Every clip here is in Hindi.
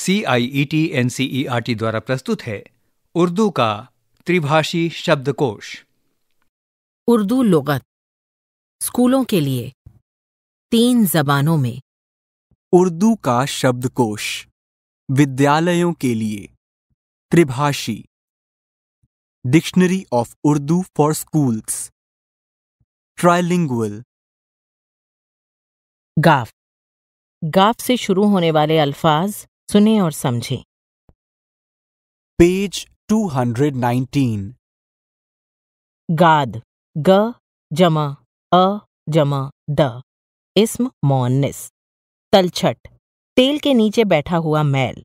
C I E T N C E R T द्वारा प्रस्तुत है उर्दू का त्रिभाषी शब्दकोश उर्दू लुगत स्कूलों के लिए तीन जबानों में उर्दू का शब्दकोश विद्यालयों के लिए त्रिभाषी dictionary of Urdu for schools trilingual गाफ गाफ से शुरू होने वाले अल्फाज सुने और समझे पेज 219 गाद ग जमा अ जमा द इसम मोनिस तलछट तेल के नीचे बैठा हुआ मैल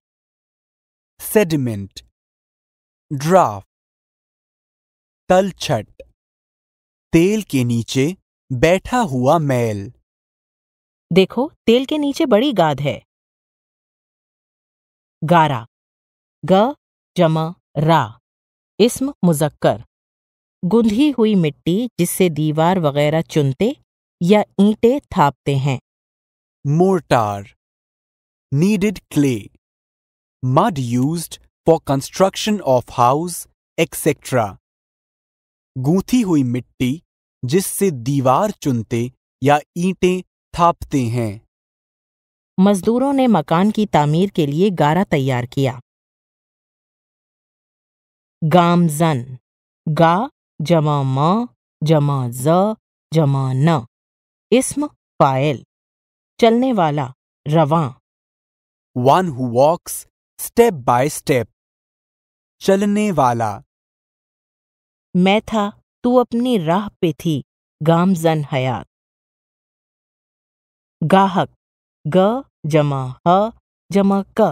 सेडिमेंट ड्राफ्ट तलछट तेल के नीचे बैठा हुआ मैल देखो तेल के नीचे बड़ी गाद है गारा ग जम रा इसम मुजक्कर गुंधी हुई मिट्टी जिससे दीवार वगैरह चुनते या ईंटें थापते हैं mortar kneaded clay mud use for construction of house etcetera गूंथी हुई मिट्टी जिससे दीवार चुनते या ईंटें थापते हैं मजदूरों ने मकान की तामीर के लिए गारा तैयार किया गामजन गा जमा म जमा ज जमा न इसम पायल चलने वाला रवा one who walks step by step चलने वाला मैं था तू अपनी राह पे थी गामजन हयात गाहक ग जमा ह जमा क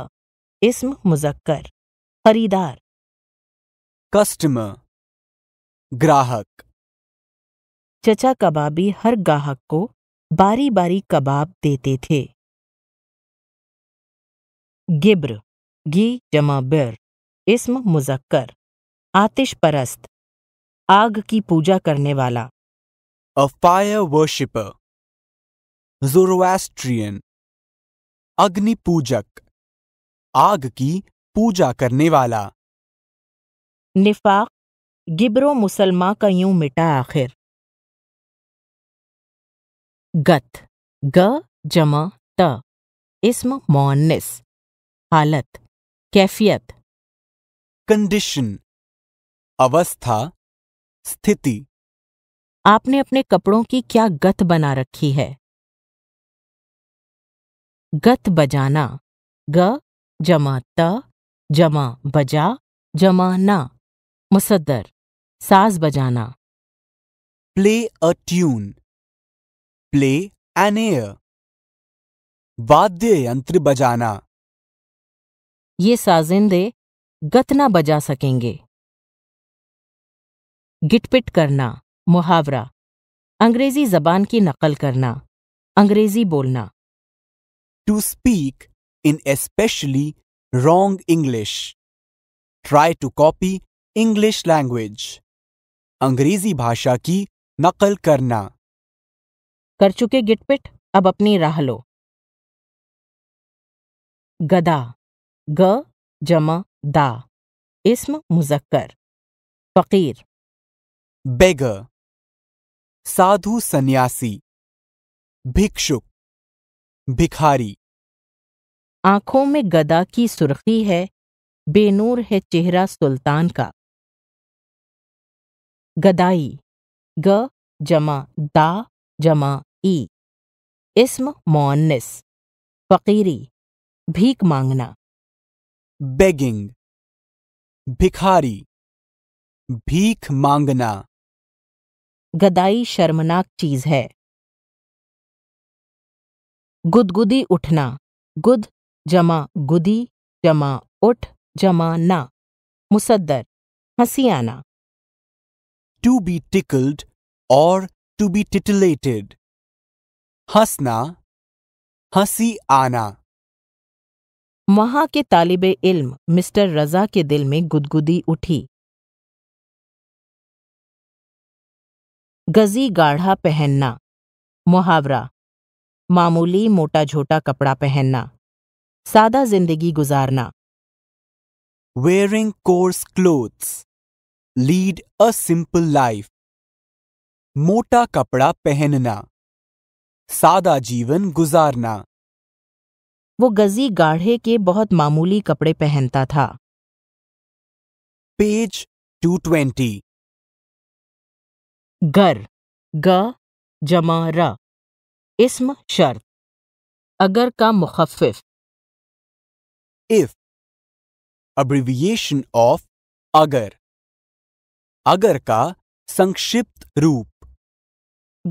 इस्म मुजक्कर खरीदार कस्टमर ग्राहक चचा कबाबी हर ग्राहक को बारी बारी कबाब देते थे गिब्र गी जमा बिर इस्म मुजक्कर आतिश परस्त आग की पूजा करने वाला अ फायर वर्शिपर Zoroastrian. अग्नि पूजक आग की पूजा करने वाला निफाक गिबरो मुसलमा का यूं मिटा आखिर गत ग जमा त इसम मोनिस हालत कैफियत कंडीशन अवस्था स्थिति आपने अपने कपड़ों की क्या गत बना रखी है गत बजाना ग जमा त जमा बजा जमा ना मुसदर साज बजाना play a tune play an air वाद्य यंत्र बजाना ये साजिंदे गत ना बजा सकेंगे गिटपिट करना मुहावरा अंग्रेजी जबान की नकल करना अंग्रेजी बोलना to speak in especially wrong English. Try to copy English language. अंग्रेजी भाषा की नकल करना कर चुके गिटपिट अब अपनी राह लो गदा ग जमा दा इसम मुजक्कर फकीर बेग साधु सन्यासी भिक्षुक भिखारी आंखों में गदा की सुर्खी है बेनूर है चेहरा सुल्तान का गदाई ग जमा दा जमा ई इसम मोनिस फकीरी भीख मांगना बेगिंग भिखारी भीख मांगना गदाई शर्मनाक चीज है गुदगुदी उठना गुद जमा गुदी जमा उठ जमा ना मुसद्दर हंसी आना टू बी टिकल्ड और टू बी टिटिलेटेड हंसना हंसी आना वहां के तालिब इल्म मिस्टर रजा के दिल में गुदगुदी उठी गजी गाढ़ा पहनना मुहावरा मामूली मोटा झोटा कपड़ा पहनना सादा जिंदगी गुजारना wearing coarse clothes lead a simple life मोटा कपड़ा पहनना सादा जीवन गुजारना वो गजी गाढ़े के बहुत मामूली कपड़े पहनता था पेज 220 गर ग जमा र इसम शर्त अगर का मुखफ इफ अब्रिविएशन ऑफ अगर अगर का संक्षिप्त रूप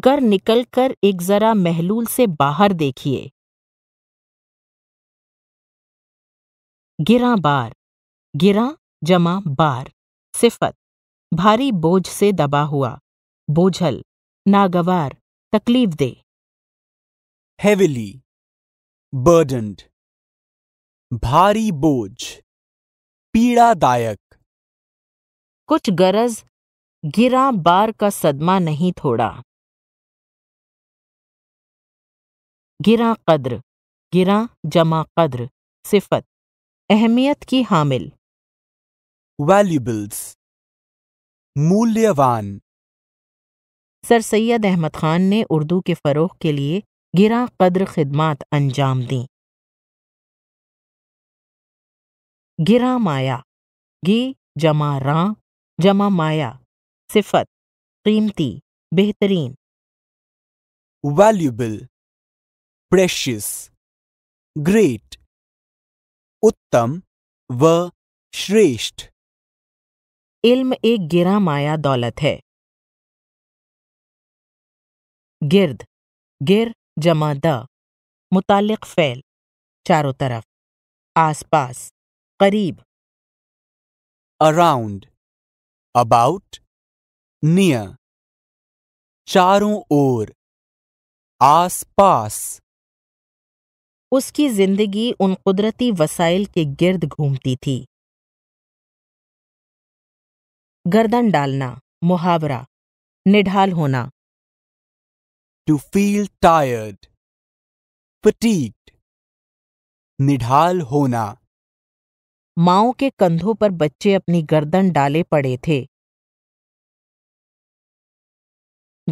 गर निकल कर एक जरा महलूल से बाहर देखिए गिरा बार गिरा जमा बार सिफत भारी बोझ से दबा हुआ बोझल नागवार तकलीफ दे heavily, बर्डनड भारी बोझ, पीड़ादायक कुछ गरज गिरा बार का सदमा नहीं थोड़ा गिरा कद्र गिरा जमा कद्र सिफत अहमियत की हामिल वैल्यूबल्स मूल्यवान सर सैयद अहमद खान ने उर्दू के फ़रोग के लिए गिरा कद्र खिदमात अंजाम दी गिरा माया गी जमा रा जमा माया सिफत कीमती बेहतरीन वैल्यूबल प्रेशियस ग्रेट उत्तम व श्रेष्ठ इल्म एक गिरा माया दौलत है गिर्द गिर जमा द मुतलक फ़ैल चारों तरफ आस पास करीब अराउंड अबाउट नियर चारों ओर पास उसकी जिंदगी उन कुदरती वसाइल के गिर्द घूमती थी गर्दन डालना मुहावरा निढाल होना टू फील टायर्ड फटीक निढाल होना माओ के कंधों पर बच्चे अपनी गर्दन डाले पड़े थे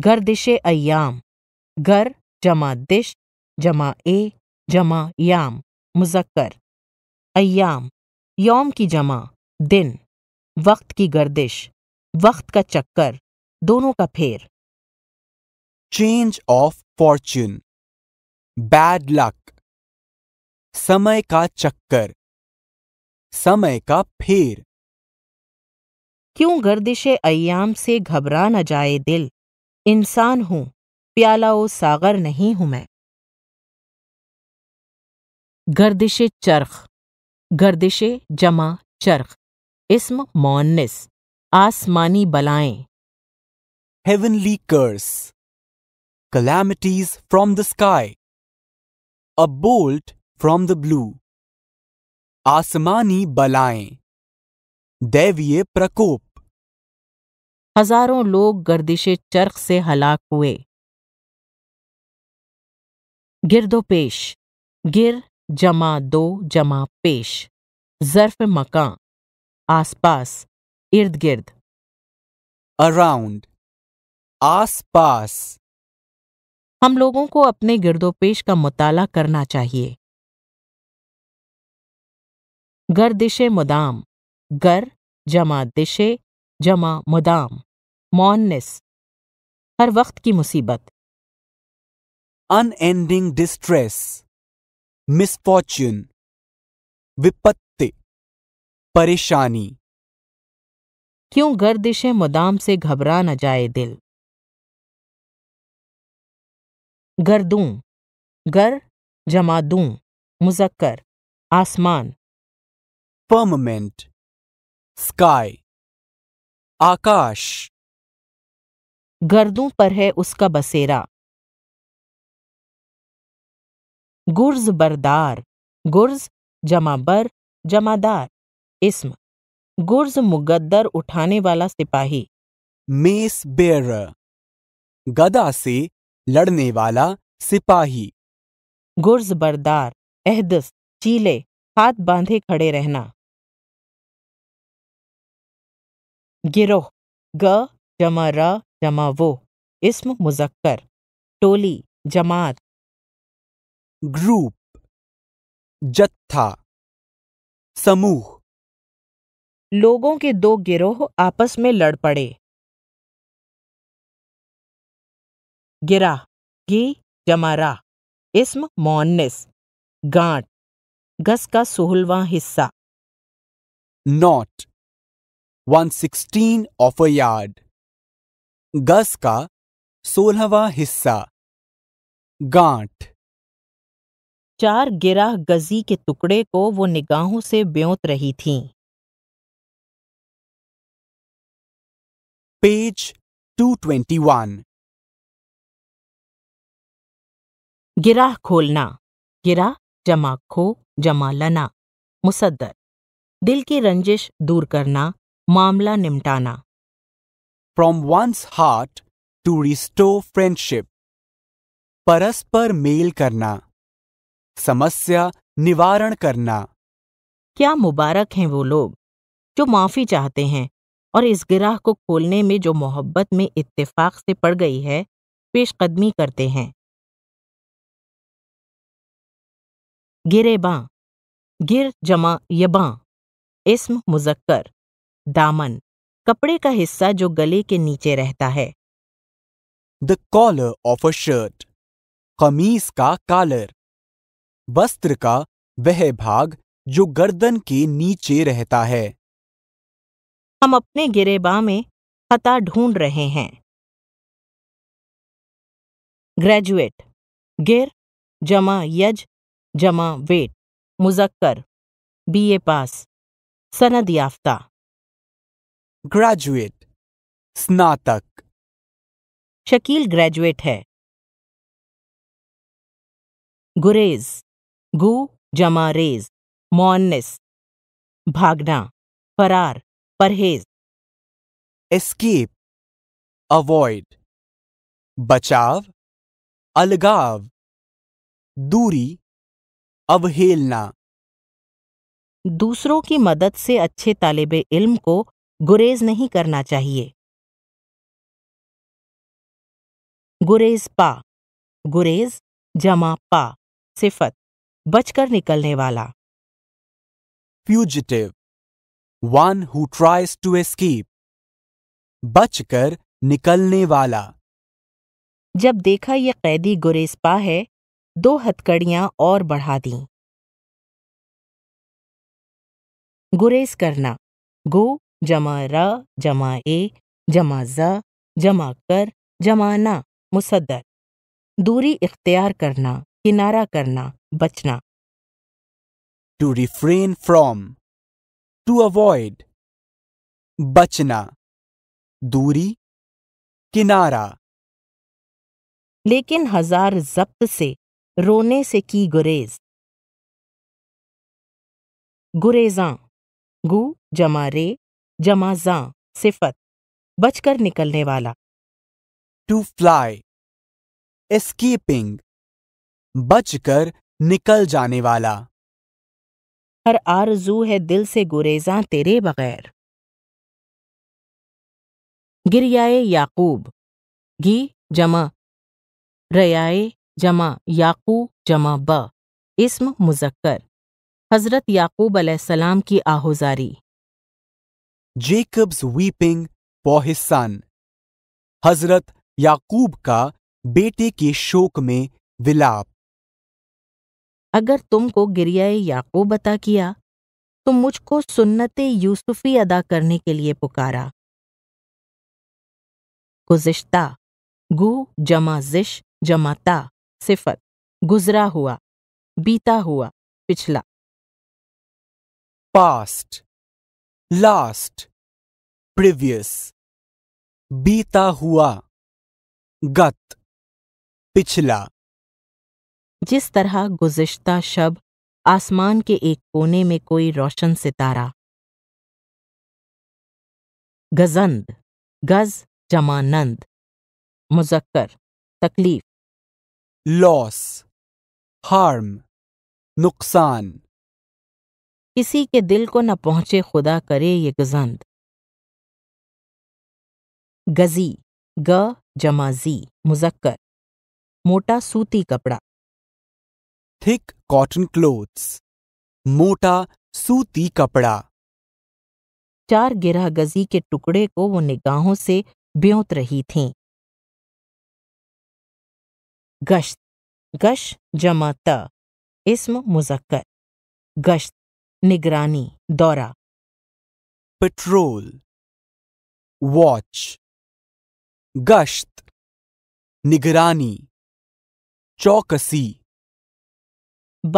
गर्दिशे अयाम गर जमा दिश जमा ए जमा याम मुजक्कर अयाम यौम की जमा दिन वक्त की गर्दिश वक्त का चक्कर दोनों का फेर change of fortune bad luck समय का चक्कर समय का फेर क्यों गर्दिश अयाम से घबरा न जाए दिल इंसान हूं प्याला ओ सागर नहीं हूं मैं गर्दिश चरख गर्दिश जमा चरख इसम मोन्निस आसमानी बलाएं heavenly curse calamities from the sky, a bolt from the blue, आसमानी बलाएं दैवीय प्रकोप हजारों लोग गर्दिशे चरख से हलाक हुए गिरदोपेश गिर जमा दो जमा पेश जर्फ मका आसपास इर्द गिर्द अराउंड आसपास हम लोगों को अपने गिरदोपेश का मुताला करना चाहिए दिशे मुदाम गर जमा दिशे जमा मुदाम मौनस हर वक्त की मुसीबत अनएंडिंग डिस्ट्रेस मिसफॉर्च्यून विपत्ति परेशानी क्यों गर्दिशे मुदाम से घबरा न जाए दिल गर्दूं गर जमा दूं मुजक्कर आसमान पर्मामेंट स्काई आकाश गर्दों पर है उसका बसेरा गुर्ज बरदार गुर्ज जमा बर जमादार इसम गुर्ज मुगद्दर उठाने वाला सिपाही मेस बेर गदा से लड़ने वाला सिपाही गुर्ज बरदार एहदस चीले हाथ बांधे खड़े रहना गिरोह ग जमा र जमा वो इसम मुजक्कर टोली जमात ग्रुप जत्था समूह लोगों के दो गिरोह आपस में लड़ पड़े गिरा गी जमारा इसम मोन्निस गांठ गस का सोलवा हिस्सा not one sixteen of a yard गस का सोलहवा हिस्सा गांठ चार गिराह गजी के टुकड़े को वो निगाहों से ब्योत रही थी पेज 221 गिराह खोलना गिरा जमा खो जमा लना मुसद्दर दिल की रंजिश दूर करना मामला निमटाना from one's heart to restore friendship परस्पर मेल करना समस्या निवारण करना क्या मुबारक हैं वो लोग जो माफ़ी चाहते हैं और इस गिराह को खोलने में जो मोहब्बत में इत्तेफाक से पड़ गई है पेशकदमी करते हैं गिरेबां गिर जमा यबां इसम मुजक्कर दामन कपड़े का हिस्सा जो गले के नीचे रहता है the collar of a shirt कमीज का कालर वस्त्र का वह भाग जो गर्दन के नीचे रहता है हम अपने गिरेबा में खता ढूंढ रहे हैं ग्रेजुएट गिर जमा यज जमा वेट मुजक्कर बीए पास सनद याफ्ता ग्रेजुएट स्नातक शकील ग्रेजुएट है गुरेज गु जमा रेज मोनिस भागना फरार परहेज एस्केप अवॉइड बचाव अलगाव दूरी अवहेलना दूसरों की मदद से अच्छे तालिबे इल्म को गुरेज नहीं करना चाहिए गुरेज पा गुरेज जमा पा सिफत बचकर निकलने वाला fugitive one who tries to escape बचकर निकलने वाला जब देखा ये कैदी गुरेज पा है दो हथकड़ियां और बढ़ा दी गुरेज करना गो जमा र जमा ए जमा ज जमा कर जमा ना मुसदर दूरी इख्तियार करना किनारा करना बचना to refrain from to avoid बचना दूरी किनारा लेकिन हजार जब्त से रोने से की गुरेज गुरेजा गु जमा रे जमा जा सिफत बचकर निकलने वाला टू फ्लाई एस्केपिंग बचकर निकल जाने वाला हर आरजू है दिल से गुरेजा तेरे बगैर गिरियाए याकूब घी जमा रयाए जमा याकू जमा ब इसम मुजक्कर हजरत याकूब अलैहिस्सलाम की आहुजारी Jacob's weeping for his son हजरत याकूब का बेटे के शोक में विलाप अगर तुमको गिरिया याकूब अता किया तो मुझको सुन्नत यूसुफी अदा करने के लिए पुकारा गुजश्ता गु जमा जिश जमा ता सिफत गुजरा हुआ बीता हुआ पिछला पास्ट लास्ट प्रीवियस बीता हुआ गत पिछला जिस तरह गुजश्ता शब आसमान के एक कोने में कोई रोशन सितारा गजंद गज जमानंद मुजक्कर तकलीफ लॉस हार्म नुकसान किसी के दिल को न पहुंचे खुदा करे ये गजंद गजी ग जमाजी मुजक्कर मोटा सूती कपड़ा थिक कॉटन क्लोथ्स मोटा सूती कपड़ा चार गिरह गजी के टुकड़े को वो निगाहों से ब्योत रही थीं गश्त गश जमा त इसम मुजक्कर गश्त निगरानी दौरा पेट्रोल वॉच गश्त निगरानी चौकसी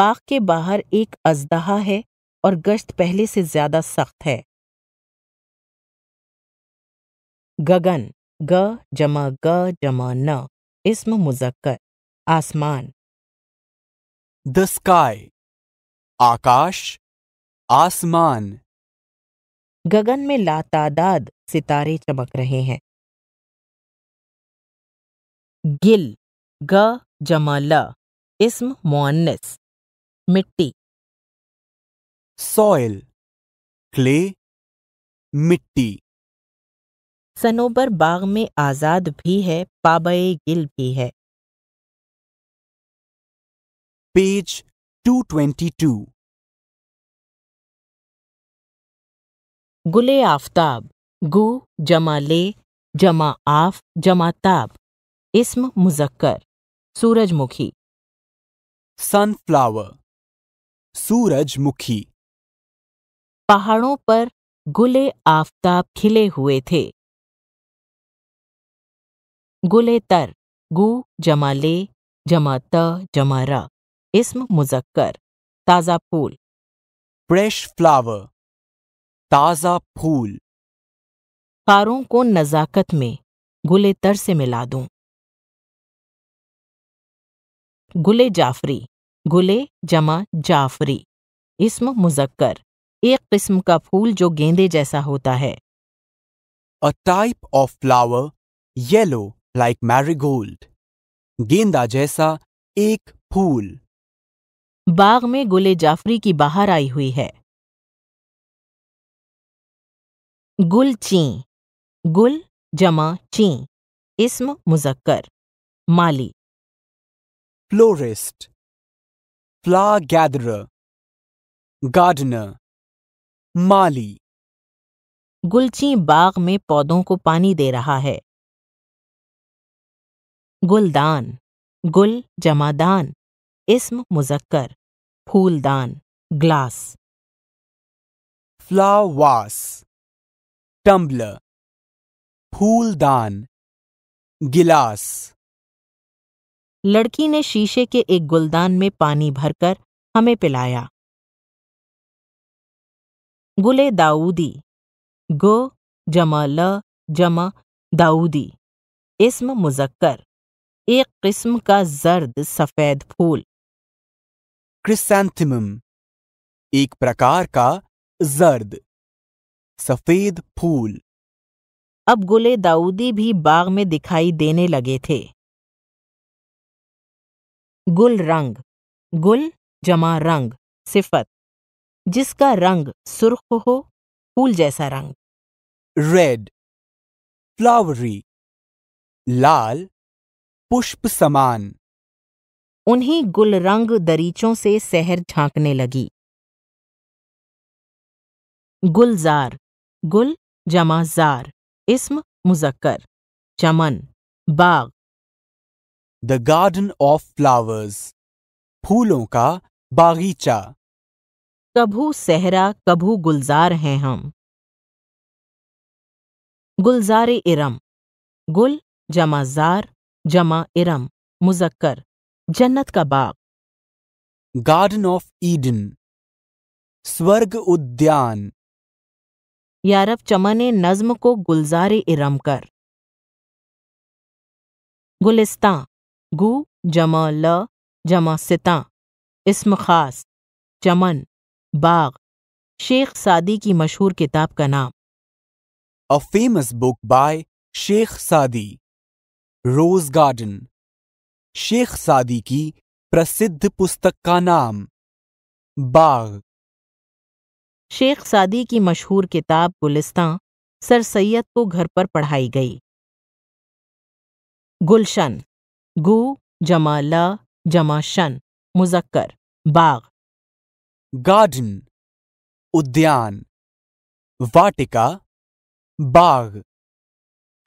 बाग के बाहर एक अजदहा है और गश्त पहले से ज्यादा सख्त है गगन ग जमा ग जमा न इसम मुजक्कर आसमान द स्काई आकाश आसमान गगन में लातादाद सितारे चमक रहे हैं गिल ग जमाला इस्म मुअन्नस मिट्टी सॉइल क्ले मिट्टी सनोबर बाग में आजाद भी है पाबए गिल भी है पेज 222 गुले आफ्ताब गु जमा ले जमा आफ जमा ताब इसम मुजक्कर सूरजमुखी सनफ्लावर सूरजमुखी पहाड़ों पर गुले आफ्ताब खिले हुए थे गुले तर गु जमा ले जमा त जमा रा इस्म मुजक्कर ताज़ा फूल फ्रेश फ्लावर ताज़ा फूल कारों को नज़ाकत में गुले तर से मिला दूं गुले जाफरी गुले जमा जाफरी इसम मुजक्कर एक किस्म का फूल जो गेंदे जैसा होता है a type of flower yellow like marigold गेंदा जैसा एक फूल बाग में गुले जाफरी की बाहर आई हुई है गुल ची गुल जमा ची इस्म मुजक्कर माली फ्लोरिस्ट फ्ला गैदर गार्डनर माली गुलची बाग में पौधों को पानी दे रहा है गुलदान गुल जमादान इस्म मुजक्कर फूलदान ग्लास फ्लावास टम्बल फूलदान गिलास लड़की ने शीशे के एक गुलदान में पानी भरकर हमें पिलाया गुले दाऊदी गो जमा ल जमा दाऊदी इसम मुजक्कर एक किस्म का जर्द सफ़ेद फूल क्रिसेंथिमम एक प्रकार का जर्द सफेद फूल अब गुले दाऊदी भी बाग में दिखाई देने लगे थे गुल रंग गुल जमा रंग सिफत जिसका रंग सुर्ख हो फूल जैसा रंग रेड फ्लावरी लाल पुष्प समान उन्हीं गुलरंग दरीचों से शहर झांकने लगी गुलजार गुल जमा जार मुजक्कर चमन बाग द गार्डन ऑफ फ्लावर्स फूलों का बागीचा कभू सहरा कभू गुलजार हैं हम गुलजार इरम गुल जमाजार जमा इरम मुजक्कर जन्नत का बाग गार्डन ऑफ ईडन स्वर्ग उद्यान यारब चमन नज्म को गुलजार इरम कर गुलिस्ता गु जमा ल जमा सिता इसम खास चमन बाग शेख सादी की मशहूर किताब का नाम a famous book by Sheikh Saadi rose garden Sheikh सादी की प्रसिद्ध पुस्तक का नाम बाग शेख सादी की मशहूर किताब गुलिस्तां सर सैयद को घर पर पढ़ाई गई गुलशन गु जमा ल जमा शन मुजक्कर बाग गार्डन उद्यान वाटिका बाग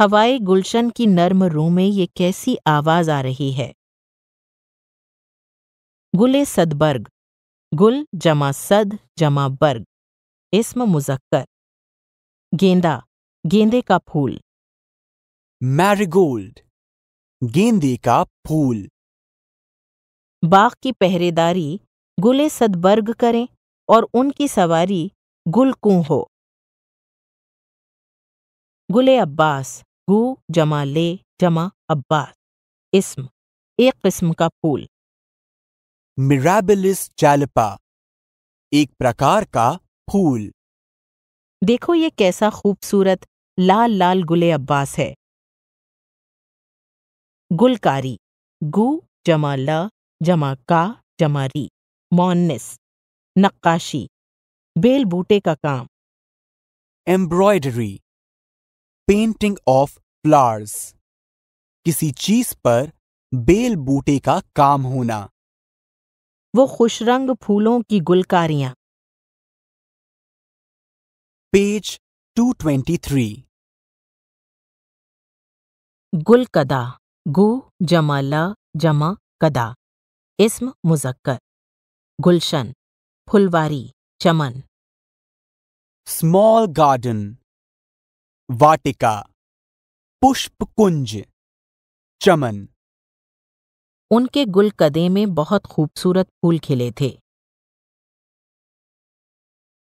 हवाए गुलशन की नर्म रू में ये कैसी आवाज आ रही है गुले सदबर्ग गुल जमा सद जमा बर्ग इसम मुजक्कर गेंदा गेंदे का फूल मैरीगोल्ड गेंदे का फूल बाग की पहरेदारी गुले सदबर्ग करें और उनकी सवारी गुलकू हो गुले अब्बास गु जमा ले जमा अब्बास इस्म एक किस्म का फूल मिराबिलिस चालपा एक प्रकार का फूल देखो ये कैसा खूबसूरत लाल लाल गुले अब्बास है गुलकारी गु जमा ल जमा का जमा री मोनिस नक्काशी बेल बूटे का काम एम्ब्रॉयडरी पेंटिंग ऑफ फ्लावर्स किसी चीज पर बेल बूटे का काम होना वो खुश रंग फूलों की गुलकारियां पेज 223 गुलकदा गु जमा ल जमा कदा इसम मुजक्कर गुलशन फुलवारी चमन स्मॉल गार्डन वाटिका पुष्प कुंज चमन उनके गुलकदे में बहुत खूबसूरत फूल खिले थे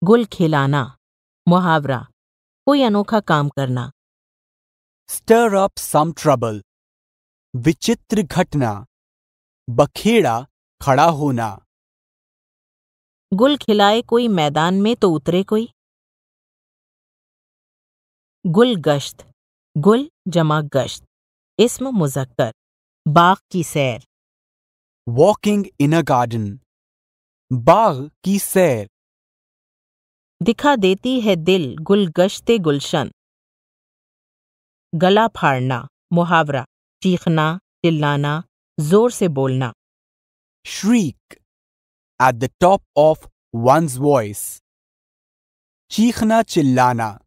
गुल खिलाना मुहावरा कोई अनोखा काम करना स्टर अप सम ट्रबल विचित्र घटना बखेड़ा खड़ा होना गुल खिलाए कोई मैदान में तो उतरे कोई गुल गश्त गुल जमा गश्त इसम मुजक्कर बाग की सैर वॉकिंग इन अ गार्डन बाग की सैर दिखा देती है दिल गुल गश्ते गुलशन गला फाड़ना मुहावरा चीखना चिल्लाना जोर से बोलना shriek at the top of one's voice चीखना चिल्लाना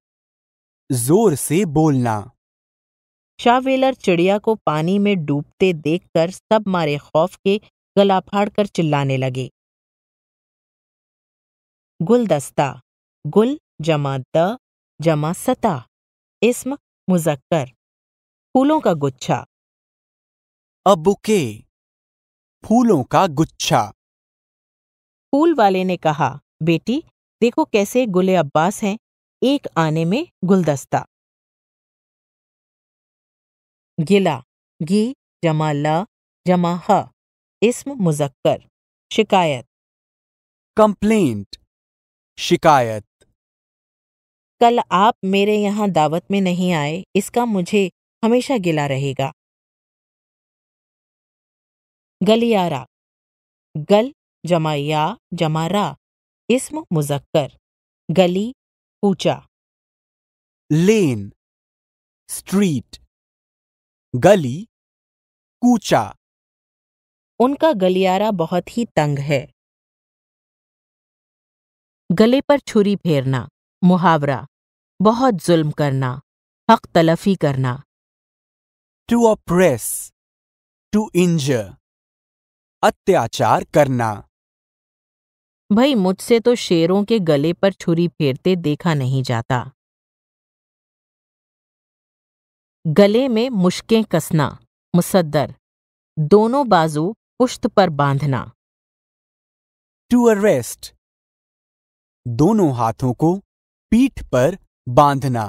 जोर से बोलना शाहवेलर चिड़िया को पानी में डूबते देखकर सब मारे खौफ के गला फाड़ कर चिल्लाने लगे गुलदस्ता गुल जमा द जमा सता इस्म मुजक्कर फूलों का गुच्छा अबुके फूलों का गुच्छा फूल वाले ने कहा बेटी देखो कैसे गुले अब्बास हैं एक आने में गुलदस्ता गिला गी जमा ल जमा ह इस्म मुजक्कर शिकायत कंप्लेंट शिकायत कल आप मेरे यहां दावत में नहीं आए इसका मुझे हमेशा गिला रहेगा गलियारा गल जमा या जमा रा इस्म मुजक्कर गली पूछा लेन स्ट्रीट गली कूचा उनका गलियारा बहुत ही तंग है गले पर छुरी फेरना मुहावरा बहुत जुल्म करना हक तलफी करना टू अप्रेस टू इंजर अत्याचार करना भाई मुझसे तो शेरों के गले पर छुरी फेरते देखा नहीं जाता गले में मुश्कें कसना मुसद्दर दोनों बाजू पुश्त पर बांधना टू अरेस्ट दोनों हाथों को पीठ पर बांधना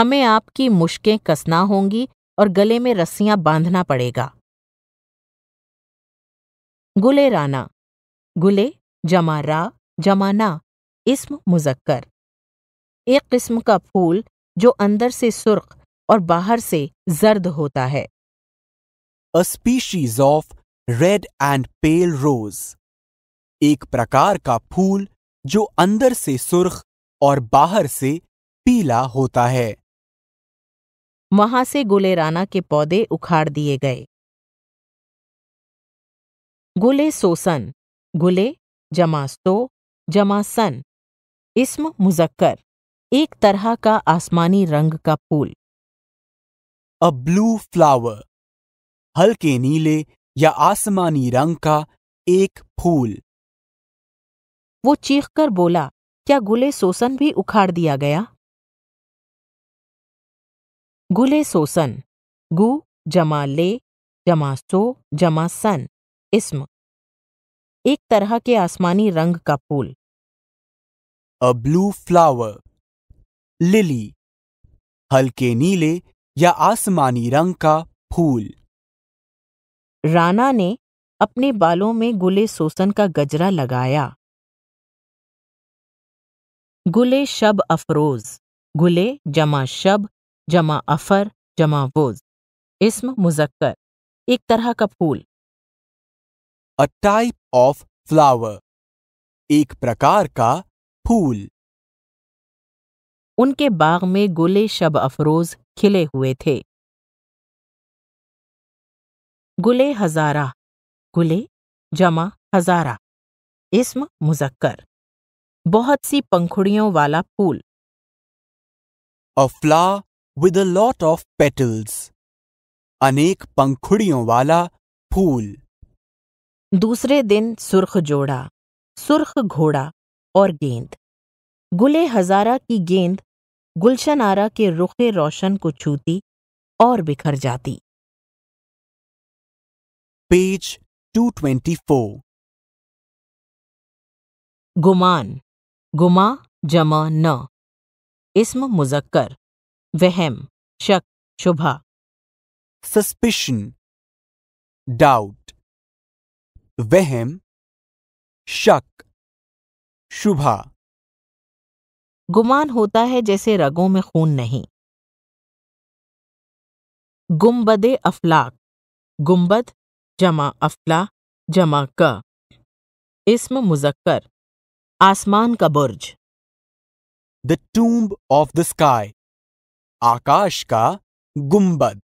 हमें आपकी मुश्कें कसना होंगी और गले में रस्सियां बांधना पड़ेगा गुले राना गुले जमा रा जमा ना इसम मुजक्कर एक किस्म का फूल जो अंदर से सुर्ख और बाहर से जर्द होता है a species of red and pale rose एक प्रकार का फूल जो अंदर से सुर्ख और बाहर से पीला होता है वहां से गुले राना के पौधे उखाड़ दिए गए गुले सोसन गुले जमास्तो जमासन इसम मुजक्कर एक तरह का आसमानी रंग का फूल अ ब्लू फ्लावर हल्के नीले या आसमानी रंग का एक फूल वो चीख कर बोला क्या गुले सोसन भी उखाड़ दिया गया गुले सोसन गु जमा ले जमा सो जमा सन इसम एक तरह के आसमानी रंग का फूल अ ब्लू फ्लावर लिली हल्के नीले या आसमानी रंग का फूल राना ने अपने बालों में गुले सोसन का गजरा लगाया गुले शब अफरोज गुले जमा शब जमा अफर जमा वोज इसम मुजक्कर एक तरह का फूल अ टाइप ऑफ फ्लावर एक प्रकार का फूल उनके बाग में गुले शब अफरोज खिले हुए थे गुले हजारा गुले जमा हजारा इसम मुजक्कर बहुत सी पंखुड़ियों वाला फूल a flower with a lot of petals अनेक पंखुड़ियों वाला फूल दूसरे दिन सुर्ख जोड़ा सुर्ख घोड़ा और गेंद गुले हजारा की गेंद गुलशन आरा के रुखे रोशन को छूती और बिखर जाती पेज 224 गुमान गुमा जमा न इसम मुजक्कर वहम शक शुभा सस्पिशन डाउट वहम शक शुभा गुमान होता है जैसे रगों में खून नहीं गुम्बदे अफलाक गुम्बद जमा अफला जमा क इसम मुजक्कर आसमान का बुर्ज the tomb of the sky आकाश का गुम्बद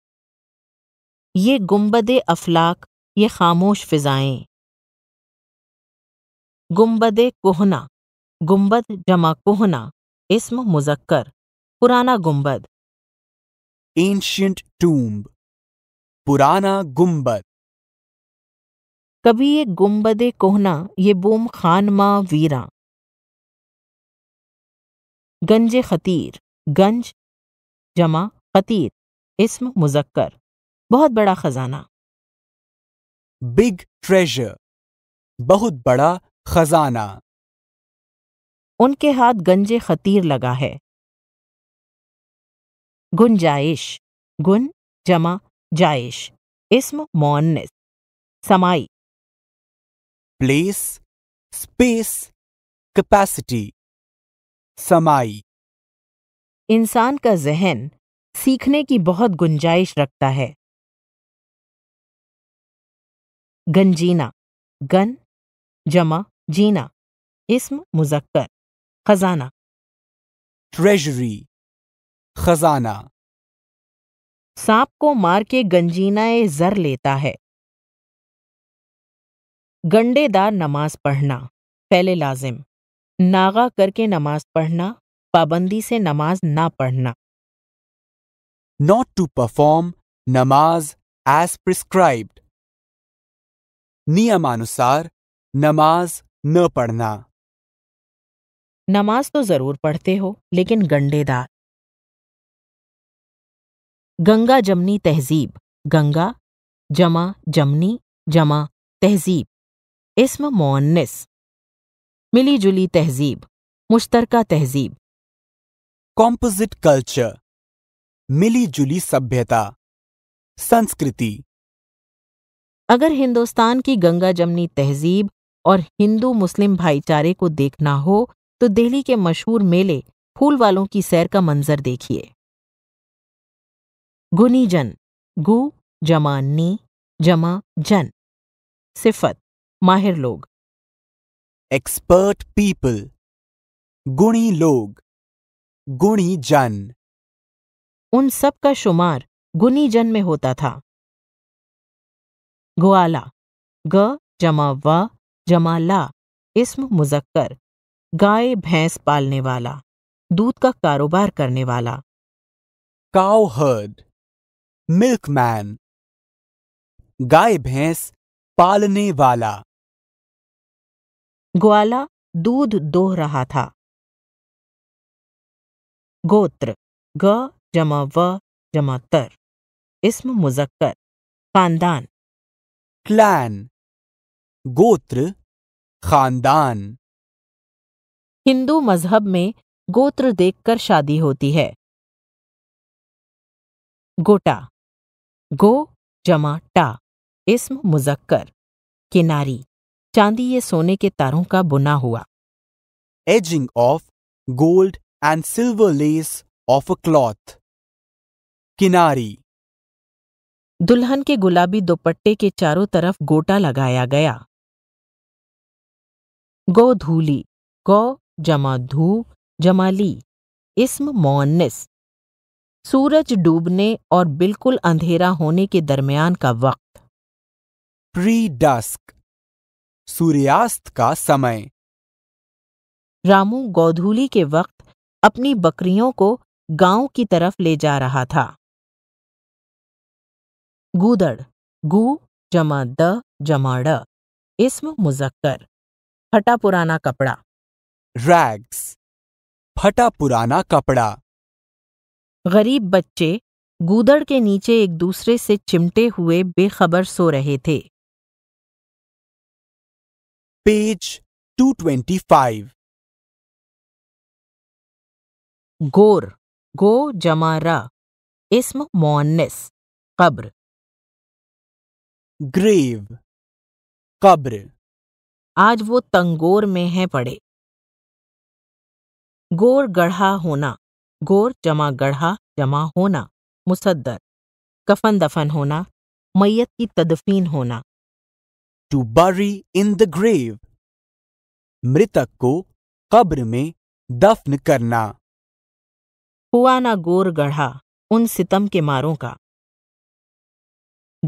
ये गुम्बदे अफलाक ये खामोश फिजाएं गुम्बद कोहना गुम्बद जमा कोहना इसम मुजक्कर पुराना गुम्बद एंशियंट टूम्ब पुराना गुम्बद कभी ये गुम्बद कोहना ये बोम मा वीरा गंज खतीर गंज जमा खतीर इसम मुजक्कर बहुत बड़ा खजाना बिग ट्रेजर बहुत बड़ा खजाना उनके हाथ गंजे खतीर लगा है गुंजाइश गुन जमा जाइश इसम मोन्निस समाई प्लेस स्पेस कैपेसिटी समाई इंसान का जहन सीखने की बहुत गुंजाइश रखता है गंजीना गन जमा जीना इसम मुजक्कर खजाना ट्रेजरी खजाना सांप को मार के गंजीनाए जर लेता है गंडेदार नमाज पढ़ना पहले लाजिम नागा करके नमाज पढ़ना पाबंदी से नमाज ना पढ़ना not to perform namaz as prescribed नियमानुसार नमाज न पढ़ना नमाज तो जरूर पढ़ते हो लेकिन गंडेदार गंगा जमनी तहजीब गंगा जमा जमनी जमा तहजीब इसम मोन्निस मिली जुली तहजीब मुश्तरका तहजीब कॉम्पोजिट कल्चर मिली जुली सभ्यता संस्कृति अगर हिंदुस्तान की गंगा जमनी तहजीब और हिंदू मुस्लिम भाईचारे को देखना हो तो दिल्ली के मशहूर मेले फूल वालों की सैर का मंजर देखिए गुनीजन गु जमा नी जमा जन सिफत माहिर लोग एक्सपर्ट पीपल गुणी लोग गुणी जन उन सब का शुमार गुनी जन में होता था ग्वाला ग जमा व जमा ला इसम मुजक्कर गाय भैंस पालने वाला दूध का कारोबार करने वाला काउ हर्ड मिल्कमैन गाय भैंस पालने वाला ग्वाला दूध दोह रहा था गोत्र ग जमा व जमा तर इसम मुजक्कर खानदान क्लैन गोत्र खानदान हिंदू मजहब में गोत्र देखकर शादी होती है गोटा गो जमा टा इस्म मुजक्कर किनारी चांदी या सोने के तारों का बुना हुआ edging of gold and silver lace of a cloth किनारी दुल्हन के गुलाबी दुपट्टे के चारों तरफ गोटा लगाया गया गौधूली गौ जमा धू जमा ली इसम मोन्निस सूरज डूबने और बिल्कुल अंधेरा होने के दरमियान का वक्त प्री डस्क सूर्यास्त का समय रामू गोधूली के वक्त अपनी बकरियों को गांव की तरफ ले जा रहा था गूदड़ गु जमा द जमा ड इसम मुजक्कर फटा पुराना कपड़ा रैग्स फटा पुराना कपड़ा गरीब बच्चे गूदड़ के नीचे एक दूसरे से चिमटे हुए बेखबर सो रहे थे पेज 225 गोर गो जमा रा इसम कब्र ग्रेव कब्र आज वो तंगोर में हैं पड़े गोर गढ़ा होना गोर जमा गढ़ा जमा होना मुसद्दर कफन दफन होना मैयत की तदफीन होना to bury in the grave मृतक को कब्र में दफन करना हुआ ना गोर गढ़ा उन सितम के मारों का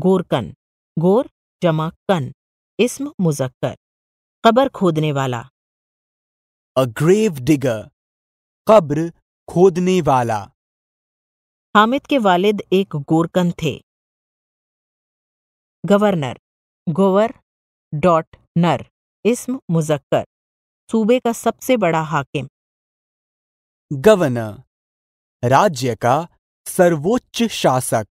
गोरकन गोर जमा कन इसम मुजक्कर कब्र खोदने वाला अ ग्रेव डिगर कब्र खोदने वाला हामिद के वालिद एक गोरकन थे गवर्नर गोवर डॉट नर इसम मुजक्कर सूबे का सबसे बड़ा हाकिम गवर्नर राज्य का सर्वोच्च शासक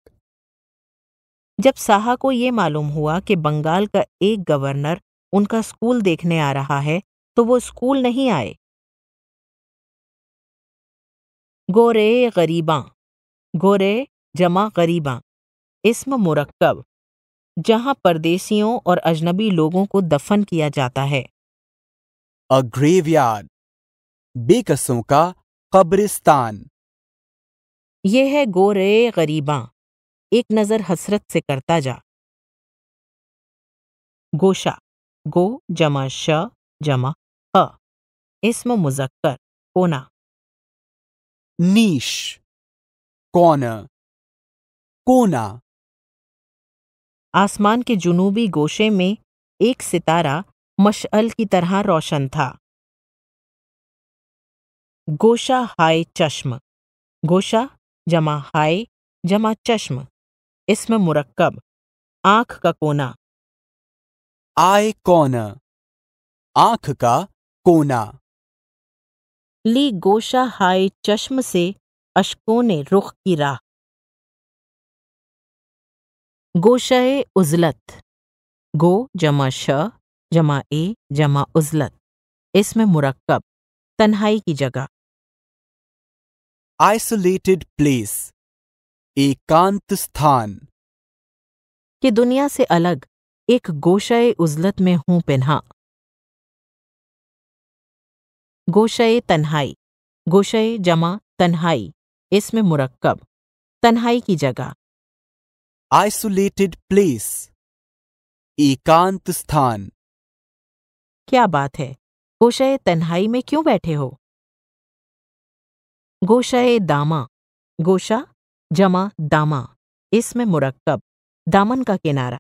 जब साहा को ये मालूम हुआ कि बंगाल का एक गवर्नर उनका स्कूल देखने आ रहा है तो वो स्कूल नहीं आए गोरे गरीबा गोरे जमा गरीबा इसम मुरक्कब जहां परदेशियों और अजनबी लोगों को दफन किया जाता है अ बेकसों का कब्रिस्तान यह है गोरे गरीबा एक नजर हसरत से करता जा गोशा गो जमा श जमा ह इसम मुजक्कर कोना नीश कॉर्नर कोना आसमान के जुनूबी गोशे में एक सितारा मशअल की तरह रोशन था गोशा हाय चश्म गोशा जमा हाय जमा चश्म इसम मुरक्कब आंख का कोना आई कॉर्नर आंख का कोना ली गोशा हाय चश्म से अशकों ने रुख की राह गोशाए उजलत गो जमा श जमा ए जमा उजलत इसमें मुरक्कब तन्हाई की जगह आइसोलेटेड प्लेस एकांत स्थान कि दुनिया से अलग एक गोशय उजलत में हूं पिन्हा गोशय तन्हाई गोशय जमा तन्हाई इसमें मुरक्कब तन्हाई की जगह आइसोलेटेड प्लेस एकांत स्थान क्या बात है गोशय तन्हाई में क्यों बैठे हो गोशय दामा गोशा जमा दामा इसमें मुरक्कब दामन का किनारा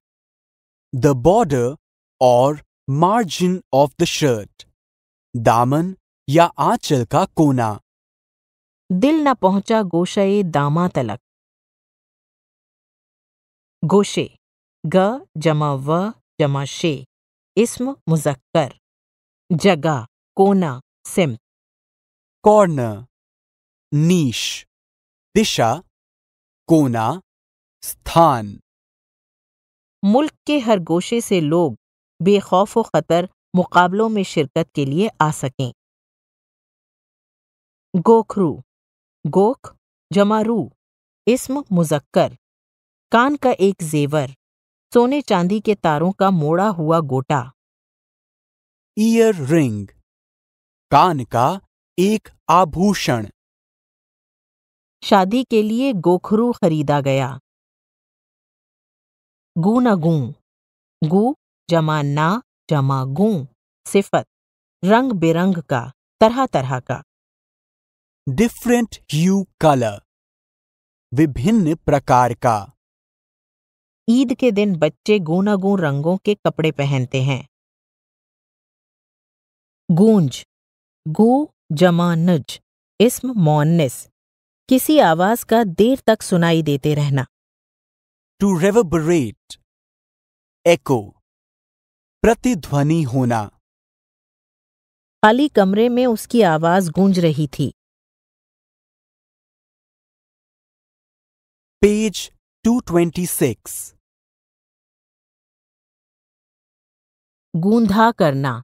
the border or margin of the shirt, दामन या आंचल का कोना दिल न पहुंचा गोशे दामा तलक गोशे ग जमा व जमा शे इसम मुजक्कर जगा कोना सिम कॉर्नर नीश दिशा कोना स्थान मुल्क के हर गोशे से लोग बेखौफ व ख़तर मुकाबलों में शिरकत के लिए आ सकें गोखरू गोख जमारू इसम मुजक्कर कान का एक जेवर सोने चांदी के तारों का मोड़ा हुआ गोटा ईयर रिंग कान का एक आभूषण शादी के लिए गोखरू खरीदा गया गूनागूं गू जमा ना जमा गू सिफत रंग बिरंग का तरह तरह का डिफरेंट ह्यू कलर विभिन्न प्रकार का ईद के दिन बच्चे गूनागूं रंगों के कपड़े पहनते हैं गूंज गु जमा नज इसम मौनिस किसी आवाज का देर तक सुनाई देते रहना टू रेवबरेट एको प्रतिध्वनि होना खाली कमरे में उसकी आवाज गूंज रही थी पेज 226 गूंधा करना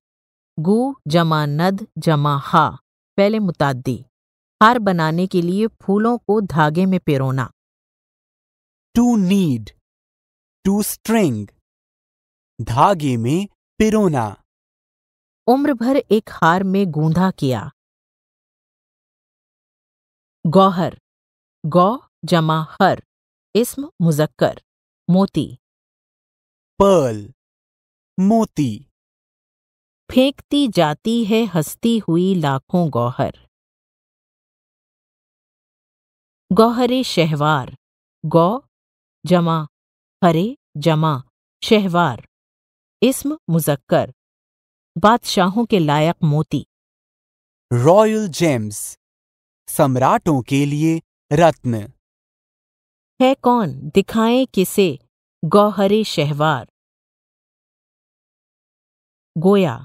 गु जमा नद जमा हा पहले मुतादी हार बनाने के लिए फूलों को धागे में पिरोना टू नीड टू स्ट्रिंग धागे में पिरोना उम्र भर एक हार में गूंधा किया गौहर गौ जमा हर इसम मुजक्कर मोती पर्ल मोती फेंकती जाती है हंसती हुई लाखों गौहर गौहरे शहवार गौ जमा हरे जमा शहवार इसम मुजक्कर बादशाहों के लायक मोती रॉयल जेम्स सम्राटों के लिए रत्न है कौन दिखाएं किसे गौहरे शहवार गोया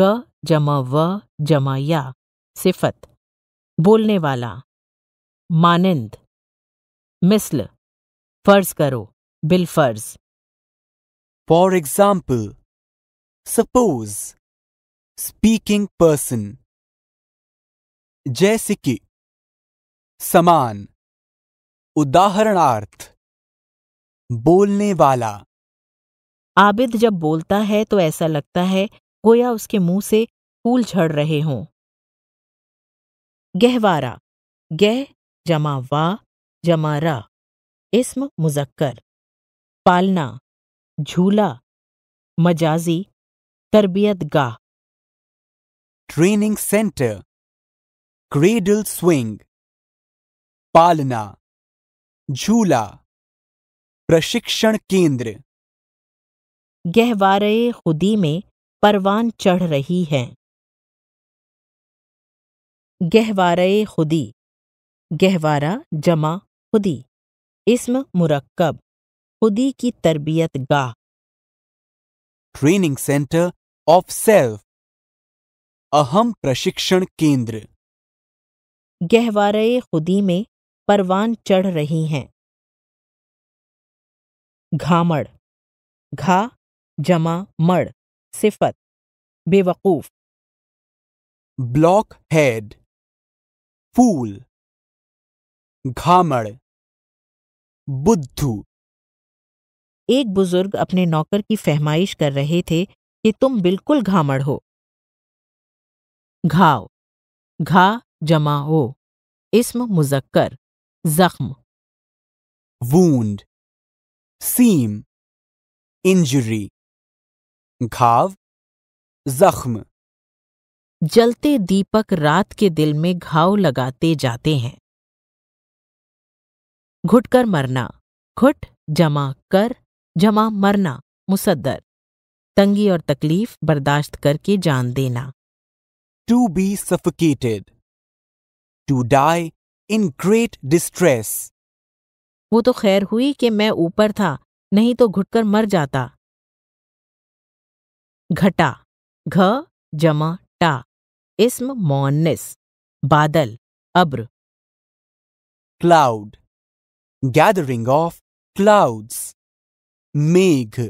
ग जमा व जमा या सिफत बोलने वाला मानंद मिसल फर्ज करो बिलफर्ज for example suppose speaking person जैसे कि समान उदाहरणार्थ बोलने वाला आबिद जब बोलता है तो ऐसा लगता है गोया उसके मुंह से फूल झड़ रहे हों गहवारा गह जमा वा जमा रा इस्म मुजक्कर पालना झूला मजाजी तरबियत गाह ट्रेनिंग सेंटर क्रेडल स्विंग पालना झूला प्रशिक्षण केंद्र गहवारे खुदी में परवान चढ़ रही है गहवारे खुदी गहवारा जमा खुदी इसम मुरक्कब खुदी की तरबियत गाह ट्रेनिंग सेंटर ऑफ सेल्फ अहम प्रशिक्षण केंद्र गहवारे खुदी में परवान चढ़ रही हैं घामड़ घा जमा मड़ सिफत बेवकूफ ब्लॉक हेड फूल घामड़ बुद्धू एक बुजुर्ग अपने नौकर की फहमाइश कर रहे थे कि तुम बिल्कुल घामड़ हो घाव घा जमा हो इसम मुजक्कर जख्म वूंड सीम इंजरी घाव जख्म जलते दीपक रात के दिल में घाव लगाते जाते हैं घुटकर मरना घुट जमा कर जमा मरना मुसद्दर तंगी और तकलीफ बर्दाश्त करके जान देना to be suffocated to die in great distress वो तो खैर हुई कि मैं ऊपर था नहीं तो घुटकर मर जाता घटा घ जमा टा इसम मोनिस बादल अब्र क्लाउड गैदरिंग ऑफ क्लाउड्स मेघ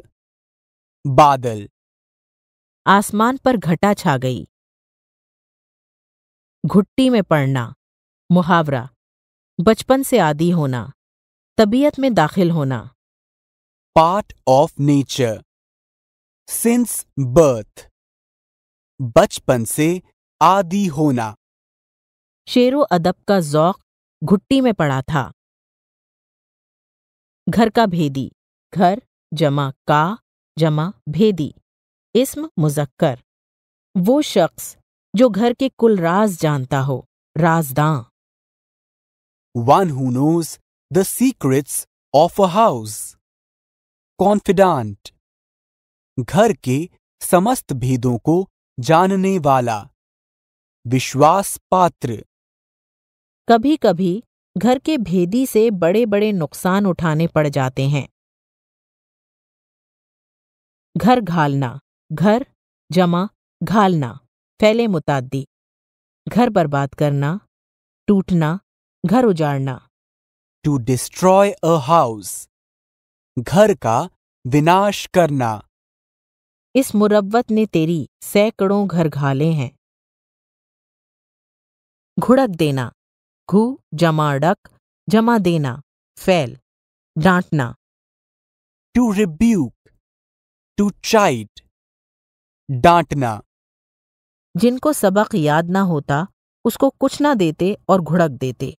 बादल आसमान पर घटा छा गई घुट्टी में पड़ना मुहावरा बचपन से आदि होना तबीयत में दाखिल होना part of nature since birth बचपन से आदि होना शेरो अदब का जौक घुट्टी में पड़ा था घर का भेदी घर जमा का जमा भेदी इस्म मुजक्कर वो शख्स जो घर के कुल राज जानता हो राजदां one who knows the secrets of a house confidant घर के समस्त भेदों को जानने वाला विश्वास पात्र कभी कभी घर के भेदी से बड़े बड़े नुकसान उठाने पड़ जाते हैं घर घालना घर जमा घालना फैले मुतादी घर बर्बाद करना टूटना घर उजाड़ना टू डिस्ट्रॉय अ हाउस घर का विनाश करना इस मुरवत ने तेरी सैकड़ों घर घाले हैं घुड़क देना घू जमा अड़क जमा देना फैल डांटना टू रिब्यूक टू चाइट डांटना जिनको सबक याद ना होता उसको कुछ ना देते और घुड़क देते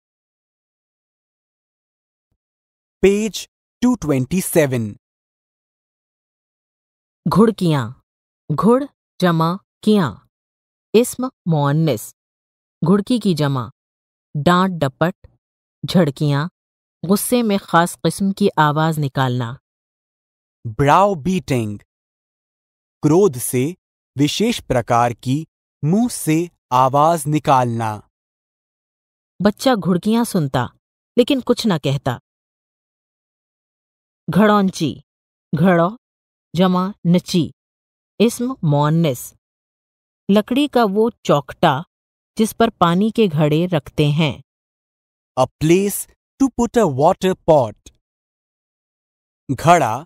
पेज 227 घुड़कियां घुड़ जमा किया इसम मोन्निस घुड़की की जमा डांट डपट झड़कियां गुस्से में खास किस्म की आवाज निकालना ब्राउ बीटिंग क्रोध से विशेष प्रकार की मुंह से आवाज निकालना बच्चा घुड़कियां सुनता लेकिन कुछ न कहता घड़ौची घड़ो जमा नची इसम मोनिस लकड़ी का वो चौकटा जिस पर पानी के घड़े रखते हैं a place to put a water pot घड़ा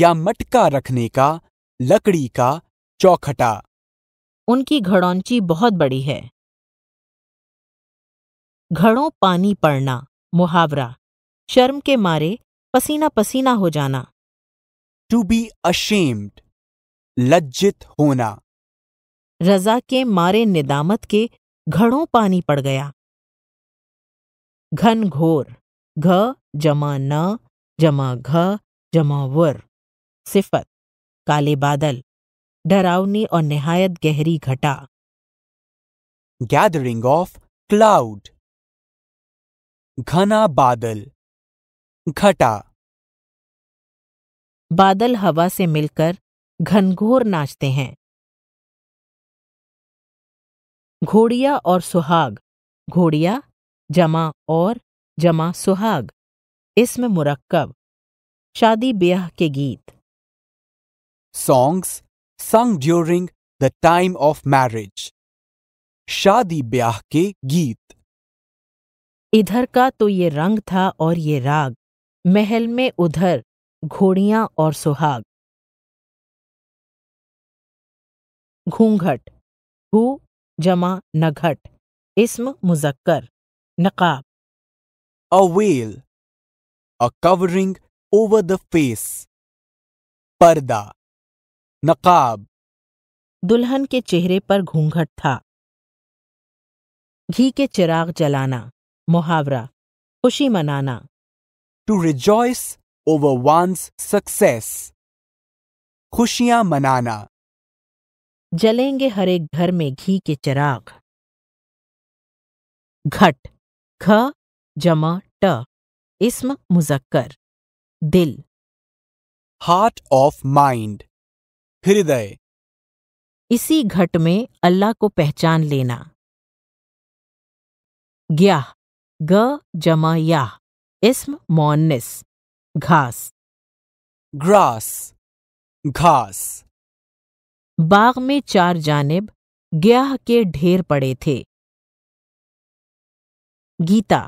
या मटका रखने का लकड़ी का चौखटा उनकी घड़ौची बहुत बड़ी है घड़ों पानी पड़ना मुहावरा शर्म के मारे पसीना पसीना हो जाना टू बी अशेम्ड लज्जित होना रजा के मारे निदामत के घड़ों पानी पड़ गया घनघोर घ जमा न जमा घ जमा वर सिफत काले बादल डरावनी और निहायत गहरी घटा गैदरिंग ऑफ क्लाउड घना बादल घटा बादल हवा से मिलकर घनघोर नाचते हैं घोड़िया और सुहाग घोड़िया जमा और जमा सुहाग इसमें मुरक्कब शादी ब्याह के गीत songs sung during the time of marriage शादी ब्याह के गीत इधर का तो ये रंग था और ये राग महल में उधर घोड़िया और सुहाग घूंघट घू जमा नघट इसम मुजक्कर नकाब a veil a covering over the face पर्दा नकाब दुल्हन के चेहरे पर घूंघट था घी के चिराग जलाना मुहावरा खुशी मनाना to rejoice over one's success खुशियां मनाना जलेंगे हर एक घर में घी के चिराग घट ख जमा ट इस्म मुजक्कर दिल हार्ट ऑफ माइंड हृदय इसी घट में अल्लाह को पहचान लेना ग्या ग जमा या इस्म मोनिस घास ग्रास घास बाग में चार जानब ग्याह के ढेर पड़े थे गीता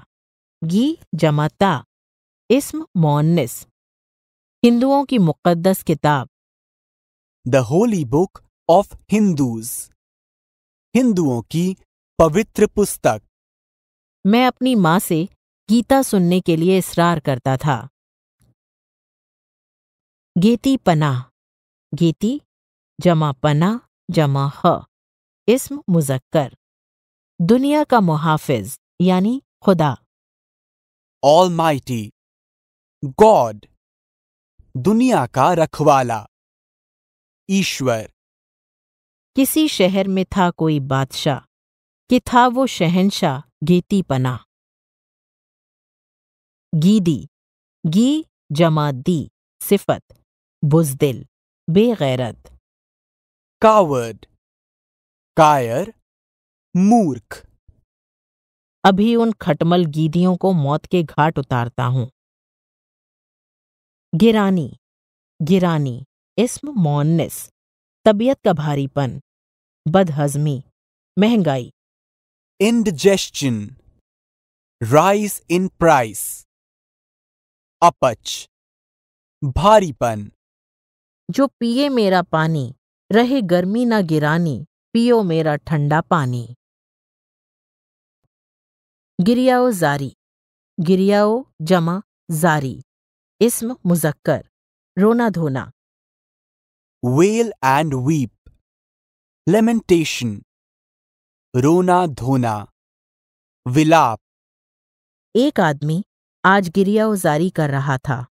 गी जमाता इसम मोनिस हिंदुओं की मुकद्दस किताब the holy book of Hindus हिंदुओं की पवित्र पुस्तक मैं अपनी माँ से गीता सुनने के लिए इसरार करता था गेती पनाह गेती जमा पना जमा ह इस्म मुजक्कर दुनिया का मुहाफिज यानी खुदा ऑल माइटी गॉड दुनिया का रखवाला ईश्वर किसी शहर में था कोई बादशाह कि था वो शहनशाह गीती पना गीदी गी जमा दी सिफत बुजदिल बेगैरत कावर्ड कायर मूर्ख अभी उन खटमल गीदियों को मौत के घाट उतारता हूं गिरानी गिरानी इसम मौनस तबीयत का भारीपन बदहजमी महंगाई indigestion राइस इन प्राइस अपच भारीपन जो पिए मेरा पानी रहे गर्मी ना गिरानी पियो मेरा ठंडा पानी गिरियाओ जारी गिरियाओ जमा जारी इसम मुजक्कर रोना धोना वेल एंड वीप लेमेंटेशन रोना धोना विलाप एक आदमी आज गिरियाओ जारी कर रहा था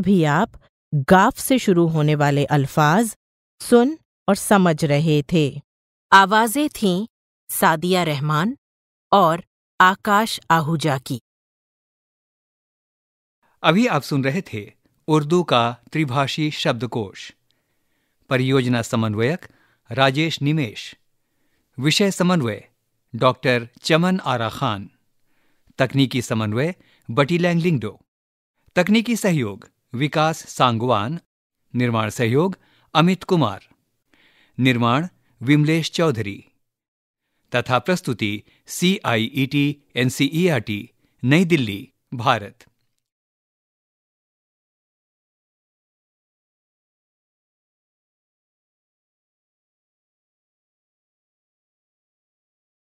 अभी आप गाफ से शुरू होने वाले अल्फाज सुन और समझ रहे थे आवाजें थीं सादिया रहमान और आकाश आहूजा की अभी आप सुन रहे थे उर्दू का त्रिभाषी शब्दकोश परियोजना समन्वयक राजेश निमेश विषय समन्वय डॉक्टर चमन आरा खान तकनीकी समन्वय बटी लैंगलिंगडो तकनीकी सहयोग विकास सांगवान निर्माण सहयोग अमित कुमार निर्माण विमलेश चौधरी तथा प्रस्तुति C I E T N C E R T New Delhi Bharat